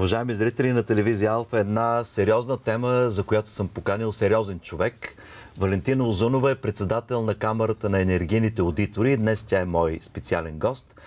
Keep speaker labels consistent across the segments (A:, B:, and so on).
A: Уважаеми зрители на телевизия Алфа, една сериозна тема, за която съм поканил сериозен човек. Валентина Озунова е председател на Камерата на енергийните аудитори. Днес тя е мой специален гост.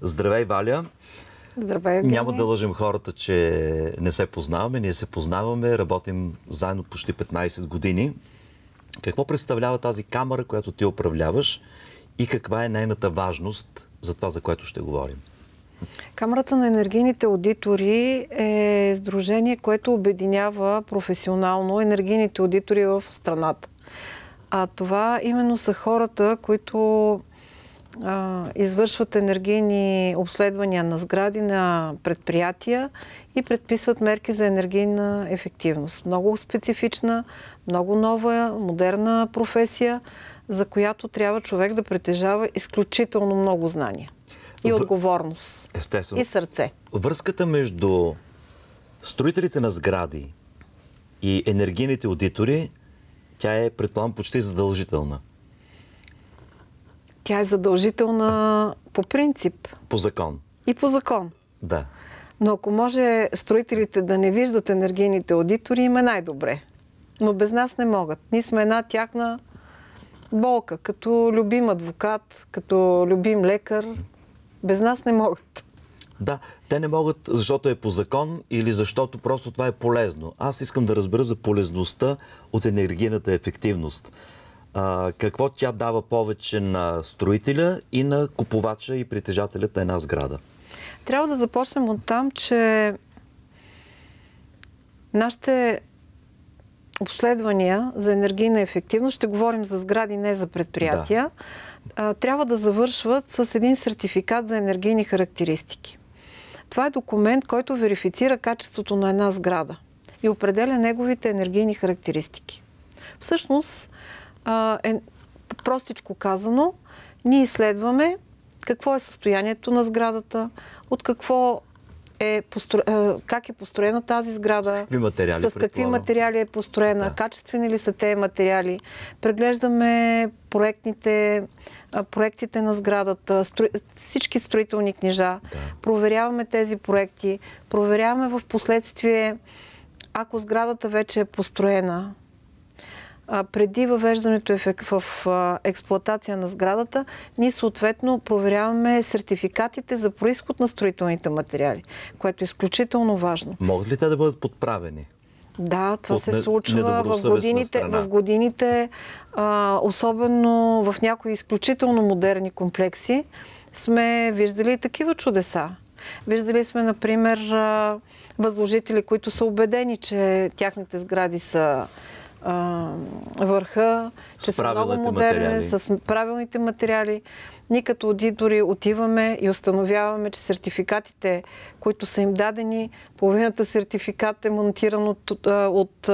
A: Здравей, Валя!
B: Здравей, Евгений. Няма да
A: лъжим хората, че не се познаваме. Ние се познаваме, работим заедно почти 15 години. Какво представлява тази камера, която ти управляваш и каква е нейната важност за това, за което ще говорим?
B: Камерата на енергийните аудитори е сдружение, което обединява професионално енергийните аудитори в страната. А това именно са хората, които а, извършват енергийни обследвания на сгради, на предприятия и предписват мерки за енергийна ефективност. Много специфична, много нова, модерна професия, за която трябва човек да притежава изключително много знания и отговорност.
A: Естествено. И сърце. Връзката между строителите на сгради и енергийните аудитори, тя е, предполагам, почти задължителна.
B: Тя е задължителна по принцип. По закон. И по закон. Да. Но ако може строителите да не виждат енергийните аудитори, им е най-добре. Но без нас не могат. Ние сме една тяхна болка, като любим адвокат, като любим лекар, без нас не могат.
A: Да, те не могат, защото е по закон или защото просто това е полезно. Аз искам да разбера за полезността от енергийната ефективност. А, какво тя дава повече на строителя и на купувача и притежателят на една сграда?
B: Трябва да започнем от там, че нашите обследвания за енергийна ефективност, ще говорим за сгради, не за предприятия, да. трябва да завършват с един сертификат за енергийни характеристики. Това е документ, който верифицира качеството на една сграда и определя неговите енергийни характеристики. Всъщност, е, простичко казано, ние изследваме какво е състоянието на сградата, от какво е, постро... Е, как е построена тази сграда, с какви материали, с какви материали е построена, да. качествени ли са тези материали. Преглеждаме проектните, проектите на сградата, стро... всички строителни книжа, да. проверяваме тези проекти, проверяваме в последствие, ако сградата вече е построена, преди въвеждането в, в експлуатация на сградата, ние съответно проверяваме сертификатите за происход на строителните материали, което е изключително важно.
A: Могат ли те да бъдат подправени?
B: Да, това От се не, случва в годините, в годините а, особено в някои изключително модерни комплекси, сме виждали такива чудеса. Виждали сме, например, възложители, които са убедени, че тяхните сгради са върха, че са много модерни, материали. с правилните материали. Ние като аудитори отиваме и установяваме, че сертификатите, които са им дадени, половината сертификат е монтиран от, от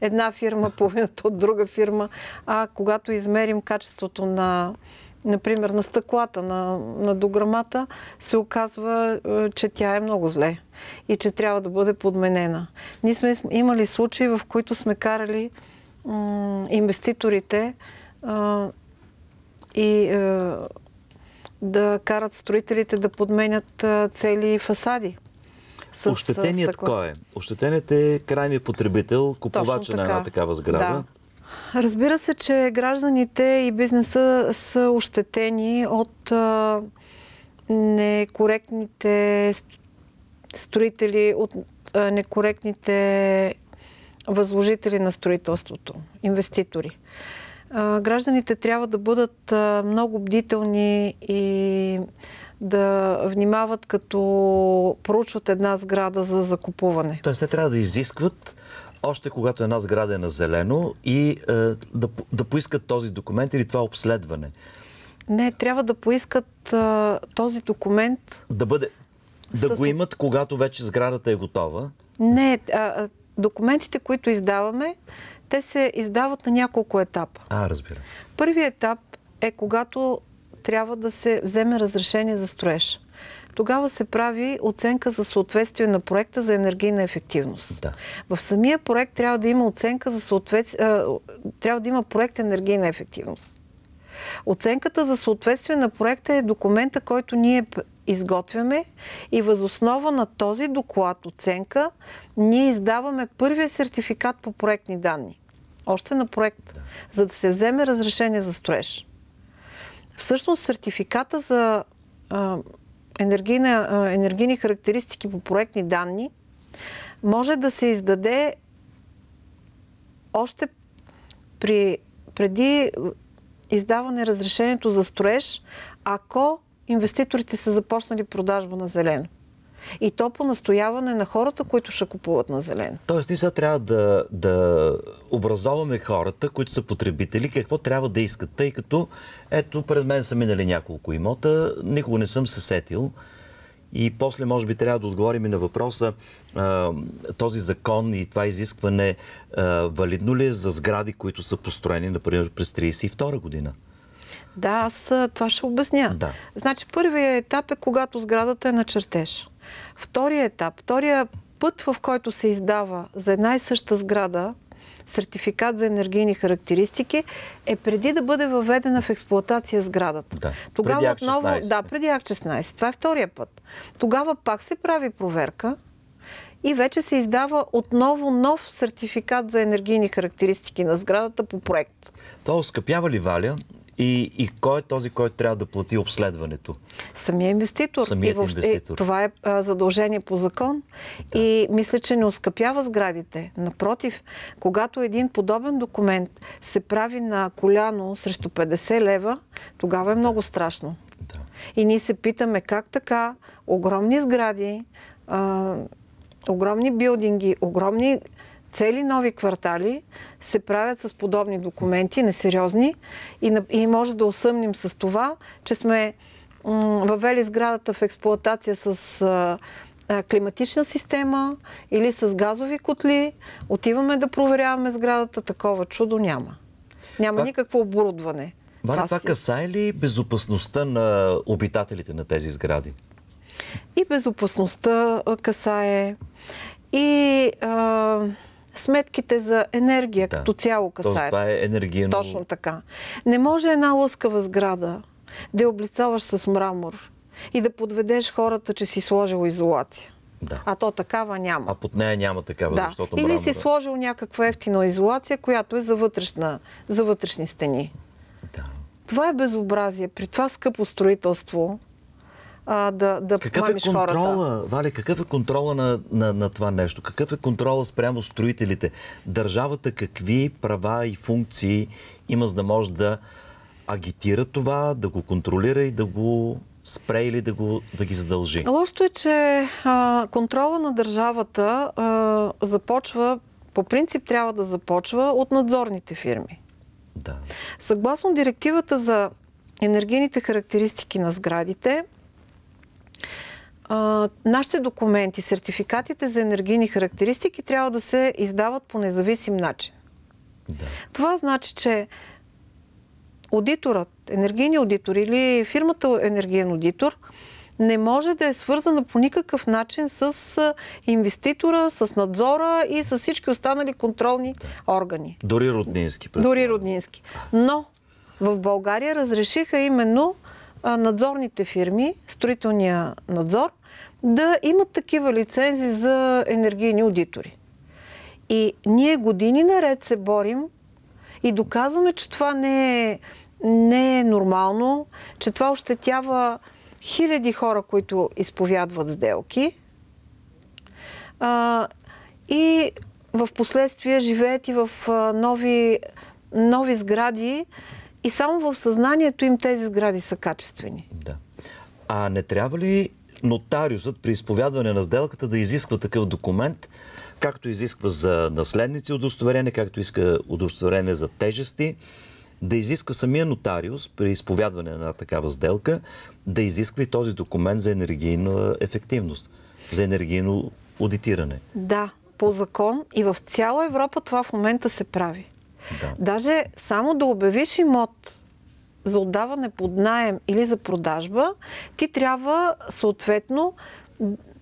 B: една фирма, половината от друга фирма. А когато измерим качеството на например, на стъклата на, на дограмата, се оказва, е, че тя е много зле и че трябва да бъде подменена. Ние сме имали случаи, в които сме карали м- инвеститорите а, е, и а, е, да карат строителите да подменят а, цели фасади. С, Ощетеният с кой
A: е? Ощетеният е крайният потребител, купувача на една такава сграда. Да
B: Разбира се, че гражданите и бизнеса са ощетени от некоректните строители, от некоректните възложители на строителството, инвеститори. гражданите трябва да бъдат много бдителни и да внимават като проучват една сграда за закупуване.
A: Тоест те трябва да изискват още когато една сграда е на зелено и е, да, да поискат този документ или това обследване?
B: Не, трябва да поискат е, този документ.
A: Да бъде. Да го имат, когато вече сградата е готова?
B: Не, а, документите, които издаваме, те се издават на няколко етапа. А, разбира. Първият етап е когато трябва да се вземе разрешение за строеж тогава се прави оценка за съответствие на проекта за енергийна ефективност. Да. В самия проект трябва да има оценка за съответствие, трябва да има проект енергийна ефективност. Оценката за съответствие на проекта е документа, който ние изготвяме и възоснова на този доклад оценка ние издаваме първия сертификат по проектни данни. Още на проект, да. за да се вземе разрешение за строеж. Всъщност сертификата за енергийна, енергийни характеристики по проектни данни, може да се издаде още при, преди издаване разрешението за строеж, ако инвеститорите са започнали продажба на зелено. И то по настояване на хората, които ще купуват на Зелен.
A: Тоест, ние сега трябва да, да образоваме хората, които са потребители, какво трябва да искат, тъй като ето пред мен са минали няколко имота, никога не съм се сетил. И после, може би, трябва да отговорим и на въпроса а, този закон и това изискване а, валидно ли е за сгради, които са построени, например, през 1932 година?
B: Да, аз това ще обясня. Да. Значи, първият етап е когато сградата е на чертеж. Втория етап, втория път, в който се издава за една и съща сграда сертификат за енергийни характеристики, е преди да бъде въведена в експлуатация сградата. Да, Тогава преди отново, да, преди АК-16. Това е втория път. Тогава пак се прави проверка и вече се издава отново нов сертификат за енергийни характеристики на сградата по проект.
A: Това оскъпява ли, Валя, и, и кой е този, който трябва да плати обследването?
B: Самия инвеститор. Самият и въобще, инвеститор. Това е а, задължение по закон да. и мисля, че не оскъпява сградите. Напротив, когато един подобен документ се прави на коляно срещу 50 лева, тогава е да. много страшно. Да. И ние се питаме как така огромни сгради, а, огромни билдинги, огромни цели нови квартали се правят с подобни документи, несериозни, и, и може да осъмним с това, че сме въвели сградата в експлоатация с а, а, климатична система или с газови котли. Отиваме да проверяваме сградата. Такова чудо няма. Няма никакво оборудване.
A: Валя, това, е. касае ли безопасността на обитателите на тези сгради?
B: И безопасността касае. И... А сметките за енергия да. като цяло касаят. Тоест, това е енергийно. Точно така. Не може една лъскава сграда да я облицаваш с мрамор и да подведеш хората, че си сложил изолация. Да. А то такава няма.
A: А под нея няма такава, да. защото Или си сложил
B: някаква ефтина изолация, която е за, вътрешна, за вътрешни стени. Да. Това е безобразие. При това скъпо строителство, а, да, да какъв помамиш е контрола,
A: хората. Вали, какъв е контрола на, на, на това нещо? Какъв е контрола спрямо строителите? Държавата какви права и функции има, за да може да агитира това, да го контролира и да го спре или да, го, да ги задължи?
B: Лошото е, че а, контрола на държавата а, започва, по принцип трябва да започва от надзорните фирми. Да. Съгласно директивата за енергийните характеристики на сградите, а, нашите документи, сертификатите за енергийни характеристики трябва да се издават по независим начин. Да. Това значи, че аудиторът, енергийният аудитор или фирмата енергиен аудитор не може да е свързана по никакъв начин с инвеститора, с надзора и с всички останали контролни да. органи.
A: Дори роднински. Предполага.
B: Дори роднински. Но в България разрешиха именно надзорните фирми, строителния надзор да имат такива лицензи за енергийни аудитори. И ние години наред се борим и доказваме, че това не е, не е нормално, че това ощетява хиляди хора, които изповядват сделки. А, и в последствие живеят и в нови, нови сгради и само в съзнанието им тези сгради са качествени. Да.
A: А не трябва ли нотариусът при изповядване на сделката да изисква такъв документ, както изисква за наследници удостоверение, както иска удостоверение за тежести, да изисква самия нотариус при изповядване на такава сделка, да изисква и този документ за енергийна ефективност, за енергийно аудитиране.
B: Да, по закон и в цяла Европа това в момента се прави. Да. Даже само да обявиш имот за отдаване под найем или за продажба, ти трябва съответно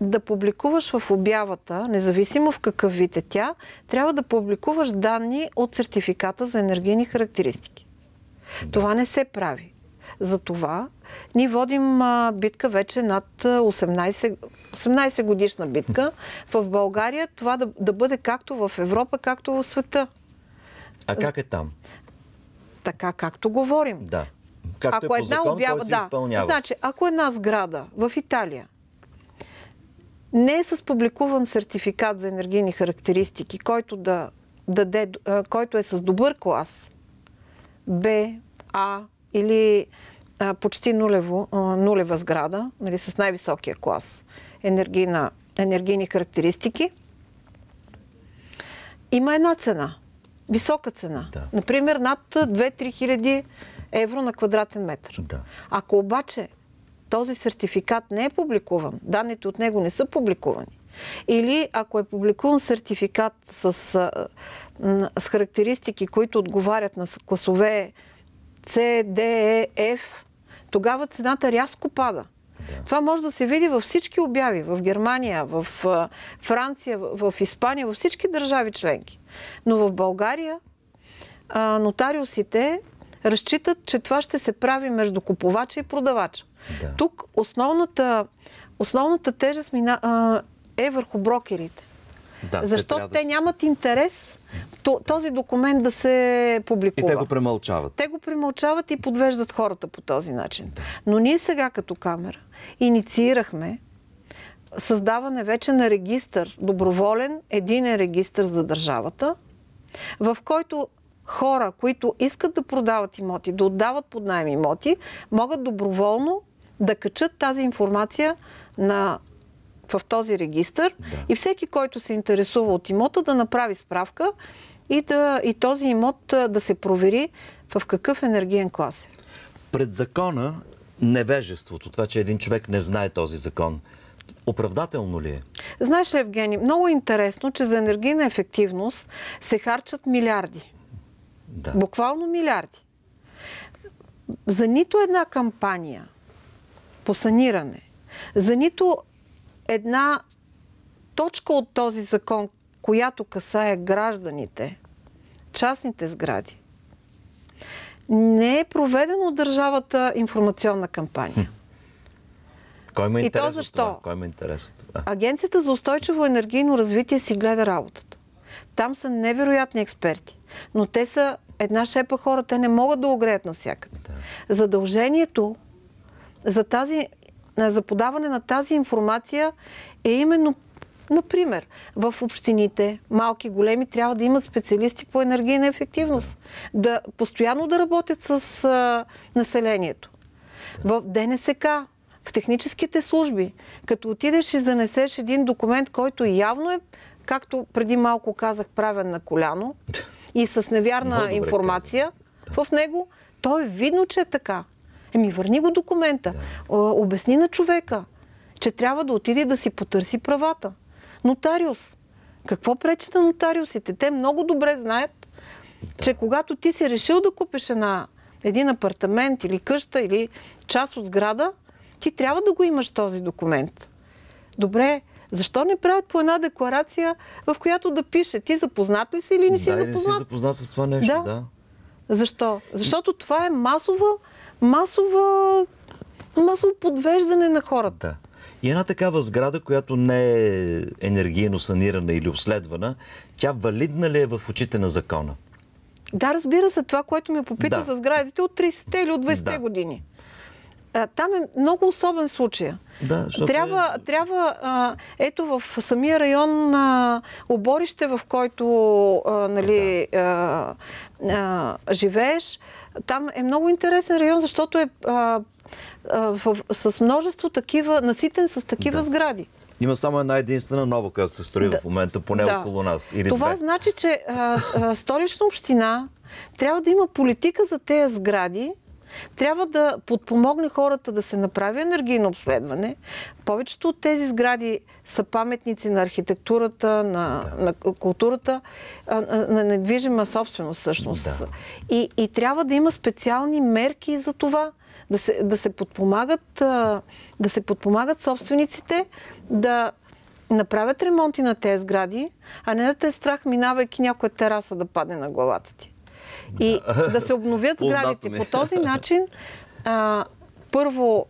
B: да публикуваш в обявата, независимо в какъв вид е тя, трябва да публикуваш данни от сертификата за енергийни характеристики. Да. Това не се прави. Затова ни водим битка вече над 18, 18 годишна битка в България, това да, да бъде както в Европа, както в света.
A: А как е там?
B: така както говорим.
A: Да. Както ако е по една закон, обява, да. изпълнява. Значи,
B: ако една сграда в Италия не е с публикуван сертификат за енергийни характеристики, който, да даде, който е с добър клас, Б, А или а, почти нулево, а, нулева сграда, нали, с най-високия клас енергийни характеристики, има една цена – висока цена. Да. Например, над 2-3 хиляди евро на квадратен метър. Да. Ако обаче този сертификат не е публикуван, данните от него не са публикувани, или ако е публикуван сертификат с, с характеристики, които отговарят на класове C, D, E, F, тогава цената рязко пада. Да. Това може да се види във всички обяви. В Германия, в Франция, в Испания, във всички държави членки. Но в България а, нотариусите разчитат, че това ще се прави между купувача и продавача. Да. Тук основната, основната тежест мина, а, е върху брокерите.
A: Да, те, те да...
B: нямат интерес този документ да се публикува. И те
A: го премълчават.
B: Те го премълчават и подвеждат хората по този начин. Да. Но ние сега като камера инициирахме създаване вече на регистър, доброволен, един регистър за държавата, в който хора, които искат да продават имоти, да отдават под найем имоти, могат доброволно да качат тази информация на, в този регистр да. и всеки, който се интересува от имота, да направи справка и, да, и този имот да се провери в какъв енергиен
A: клас е. Пред закона невежеството, това, че един човек не знае този закон. Оправдателно ли е?
B: Знаеш ли, Евгений, много е интересно, че за енергийна ефективност се харчат милиарди. Да. Буквално милиарди. За нито една кампания по саниране, за нито една точка от този закон, която касае гражданите, частните сгради, не е проведена от държавата информационна кампания.
A: Кой е интерес И то защо? Кой има интерес от
B: това? Агенцията за устойчиво енергийно развитие си гледа работата. Там са невероятни експерти, но те са една шепа хора, те не могат да огреят навсякъде. Да. Задължението за, тази, за подаване на тази информация е именно Например, в общините, малки, големи, трябва да имат специалисти по енергийна ефективност. Да постоянно да работят с а, населението. В ДНСК, в техническите служби, като отидеш и занесеш един документ, който явно е, както преди малко казах, правен на коляно и с невярна информация в него, то е видно, че е така. Еми, върни го документа. Да. Обясни на човека, че трябва да отиде да си потърси правата нотариус. Какво пречи на нотариусите? Те много добре знаят, че когато ти си решил да купиш една, един апартамент или къща или част от сграда, ти трябва да го имаш този документ. Добре, защо не правят по една декларация, в която да пише ти запознат ли си или не си да, запознат? Да, не си запознат
A: с това нещо, да. да.
B: Защо? Защото това е масова, масова, масово подвеждане на хората. Да.
A: И една такава сграда, която не е енергийно санирана или обследвана, тя валидна ли е в очите на закона?
B: Да, разбира се, това, което ми попита да. за сградите от 30-те или от 20-те да. години. А, там е много особен случай. Да, трябва, е- трябва а, ето в самия район на оборище, в който а, нали, да. а, а, живееш, там е много интересен район, защото е а, а, в, с множество такива, наситен с такива да. сгради.
A: Има само една единствена нова, която се строи да. в момента, поне да. около нас. Или Това две.
B: значи, че а, а, столична община трябва да има политика за тези сгради, трябва да подпомогне хората да се направи енергийно обследване. Повечето от тези сгради са паметници на архитектурата, на, да. на културата, на недвижима собственост всъщност. Да. И, и трябва да има специални мерки за това да се, да се, подпомагат, да се подпомагат собствениците, да направят ремонти на тези сгради, а не да те е страх, минавайки някоя тераса да падне на главата ти. И да се обновят сградите. Е. По този начин, а, първо,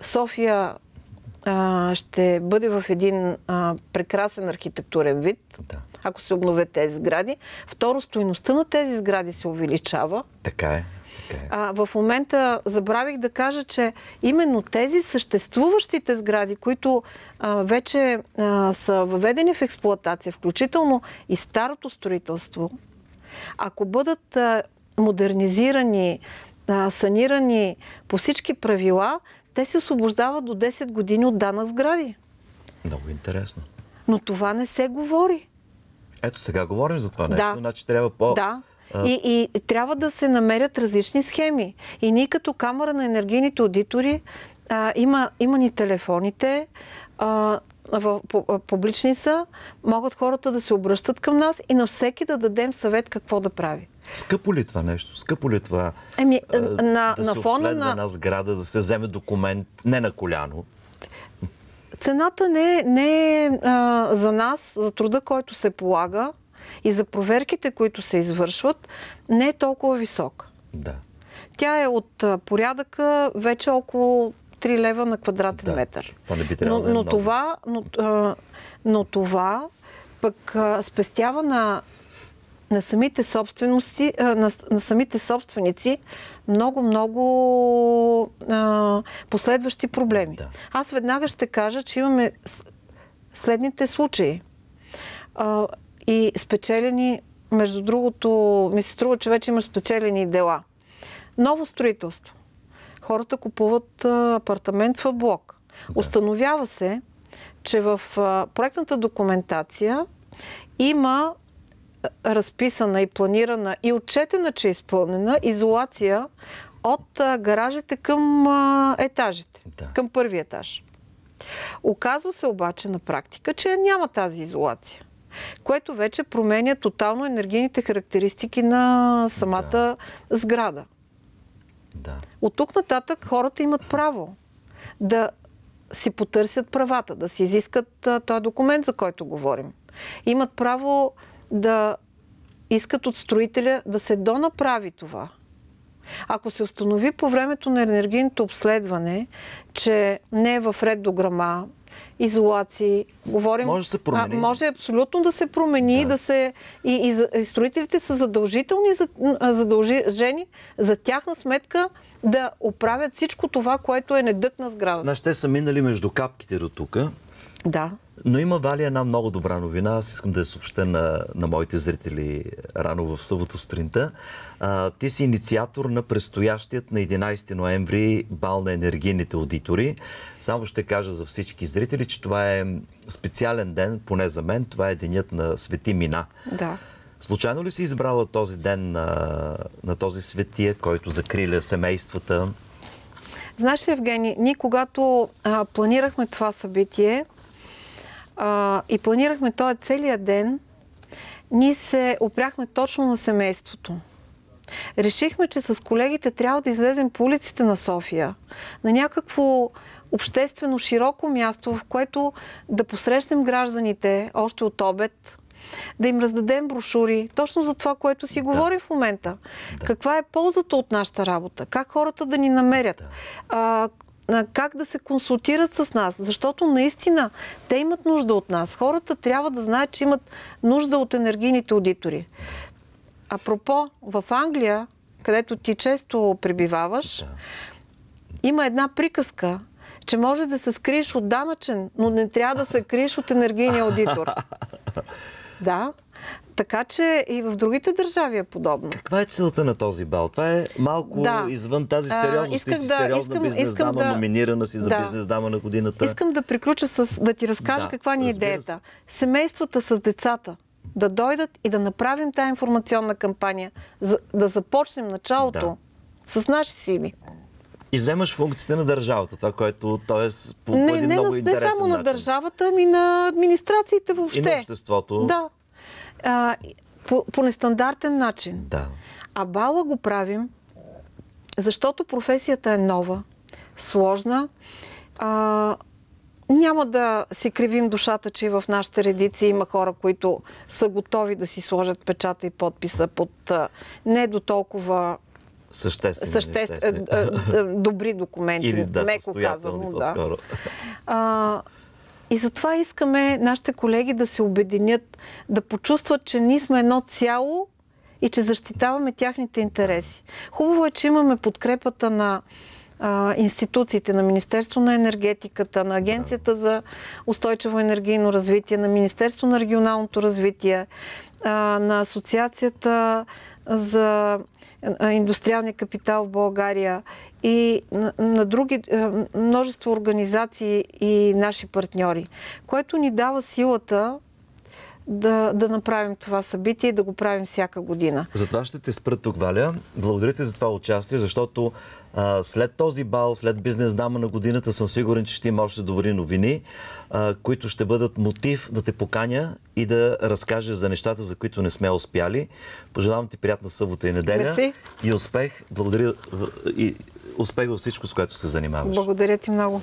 B: София а, ще бъде в един а, прекрасен архитектурен вид, да. ако се обновят тези сгради. Второ, стоиността на тези сгради се увеличава. Така е. Е. А, в момента забравих да кажа, че именно тези съществуващите сгради, които а, вече а, са въведени в експлоатация, включително и старото строителство, ако бъдат а, модернизирани, а, санирани по всички правила, те се освобождават до 10 години от данък сгради.
A: Много интересно.
B: Но това не се говори.
A: Ето сега говорим за това нещо, да. значи трябва по... Да.
B: И, и трябва да се намерят различни схеми. И ние като Камера на енергийните аудитори а, има, има ни телефоните, а, в, публични са, могат хората да се обръщат към нас и на всеки да дадем съвет какво да прави.
A: Скъпо ли това нещо? Скъпо ли това? Еми, а, на, да на се фона на една сграда, да се вземе документ не на коляно.
B: Цената не, е, не е а, за нас, за труда, който се полага, и за проверките, които се извършват, не е толкова висока. Да. Тя е от порядъка вече около 3 лева на квадратен да. метър.
A: не би но, да е но, това,
B: но, но това пък спестява на, на, самите собствености, на, на самите собственици много-много последващи проблеми. Да. Аз веднага ще кажа, че имаме следните случаи и спечелени, между другото, ми се струва, че вече имаш спечелени дела. Ново строителство. Хората купуват апартамент в блок. Да. Установява се, че в проектната документация има разписана и планирана и отчетена, че е изпълнена изолация от гаражите към етажите, да. към първи етаж. Оказва се обаче на практика, че няма тази изолация което вече променя тотално енергийните характеристики на самата да. сграда. Да. От тук нататък хората имат право да си потърсят правата, да си изискат този документ, за който говорим. Имат право да искат от строителя да се донаправи това. Ако се установи по времето на енергийното обследване, че не е в ред до грама, изолации. Говорим, може да се промени. А, може абсолютно да се промени, да, да се. И, и, и строителите са задължителни, задължени за тяхна сметка да оправят всичко това, което е недък на
A: сградата. Значи те са минали между капките до тук. Да. Но има Вали една много добра новина. Аз искам да я съобща на, на моите зрители рано в събота сутринта. А, ти си инициатор на предстоящият на 11 ноември бал на енергийните аудитори. Само ще кажа за всички зрители, че това е специален ден, поне за мен. Това е денят на Свети Мина. Да. Случайно ли си избрала този ден на, на този светия, който закриля семействата?
B: Знаеш ли, Евгений, ние когато а, планирахме това събитие а, и планирахме този целият ден, ние се опряхме точно на семейството. Решихме, че с колегите трябва да излезем по улиците на София, на някакво обществено широко място, в което да посрещнем гражданите още от обед, да им раздадем брошури, точно за това, което си да. говори в момента. Да. Каква е ползата от нашата работа? Как хората да ни намерят? Да. А, как да се консултират с нас, защото наистина те имат нужда от нас. Хората трябва да знаят, че имат нужда от енергийните аудитори. Апропо, в Англия, където ти често пребиваваш, да. има една приказка, че може да се скриеш от данъчен, но не трябва да се криеш от енергийния аудитор. Да. Така че и в другите държави е подобно.
A: Каква е целта на този бал? Това е малко да. извън тази сериозност. А, си да, сериозна искам, бизнес искам дама, да, номинирана си за да. бизнес дама на годината. Искам
B: да приключа с да ти разкажа да, каква ни е идеята. Се. Семействата с децата да дойдат и да направим тази информационна кампания, за, да започнем началото да. с наши сили
A: вземаш функциите на държавата, това, което, т.е. по, не, по един не, много на, интересен Не само начин. на
B: държавата, ами на администрациите въобще. И на обществото. Да. А, по, по нестандартен начин. Да. А бала го правим, защото професията е нова, сложна. А, няма да си кривим душата, че и в нашите редици има хора, които са готови да си сложат печата и подписа под не до толкова
A: съществени, съществ... Е, е, е,
B: добри документи, Или, да, меко казано. Да. А, и затова искаме нашите колеги да се обединят, да почувстват, че ние сме едно цяло и че защитаваме тяхните интереси. Хубаво е, че имаме подкрепата на а, институциите, на Министерство на енергетиката, на Агенцията за устойчиво енергийно развитие, на Министерство на регионалното развитие, а, на Асоциацията за индустриалния капитал в България и на, други множество организации и наши партньори, което ни дава силата да, да направим това събитие и да го правим всяка година.
A: Затова ще те спра тук, Валя. Благодаря ти за това участие, защото а, след този бал, след бизнес дама на годината, съм сигурен, че ще има още добри новини, а, които ще бъдат мотив да те поканя и да разкажеш за нещата, за които не сме успяли. Пожелавам ти приятна събота и неделя. Меси. И успех. Благодаря и успех във всичко, с което се занимаваш.
B: Благодаря ти много.